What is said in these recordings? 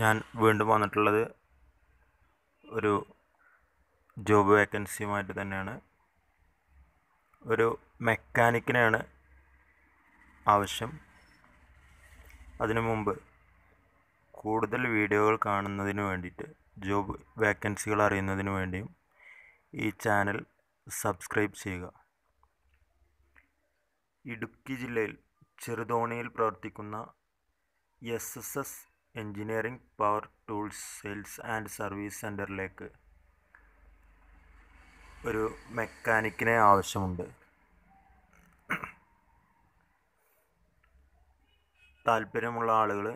ഞാൻ വീണ്ടും വന്നിട്ടുള്ളത് ഒരു ജോബ് വേക്കൻസിയുമായിട്ട് തന്നെയാണ് ഒരു മെക്കാനിക്കിനാണ് ആവശ്യം അതിനു മുമ്പ് കൂടുതൽ വീഡിയോകൾ കാണുന്നതിന് വേണ്ടിയിട്ട് ജോബ് വേക്കൻസികൾ അറിയുന്നതിന് വേണ്ടിയും ഈ ചാനൽ സബ്സ്ക്രൈബ് ചെയ്യുക ഇടുക്കി ജില്ലയിൽ ചെറുതോണിയിൽ പ്രവർത്തിക്കുന്ന S S S engineering power tools sales and service സെൻ്ററിലേക്ക് ഒരു മെക്കാനിക്കിനെ ആവശ്യമുണ്ട് താല്പര്യമുള്ള ആളുകൾ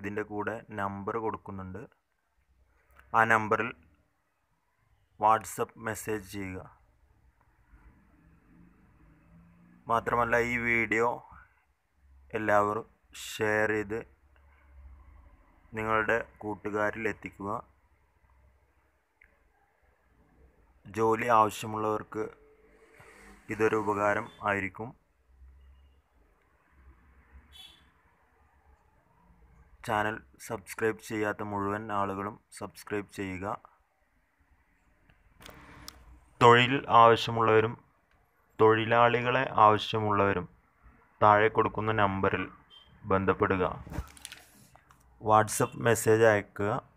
ഇതിൻ്റെ കൂടെ നമ്പർ കൊടുക്കുന്നുണ്ട് ആ നമ്പറിൽ വാട്സപ്പ് മെസ്സേജ് ചെയ്യുക മാത്രമല്ല ഈ വീഡിയോ എല്ലാവരും ഷെയർ ചെയ്ത് നിങ്ങളുടെ കൂട്ടുകാരിൽ എത്തിക്കുക ജോലി ആവശ്യമുള്ളവർക്ക് ഇതൊരു ഉപകാരം ആയിരിക്കും ചാനൽ സബ്സ്ക്രൈബ് ചെയ്യാത്ത മുഴുവൻ ആളുകളും സബ്സ്ക്രൈബ് ചെയ്യുക തൊഴിൽ ആവശ്യമുള്ളവരും തൊഴിലാളികളെ ആവശ്യമുള്ളവരും താഴെ കൊടുക്കുന്ന നമ്പറിൽ बंधप वाट्सअप मेसेज अयक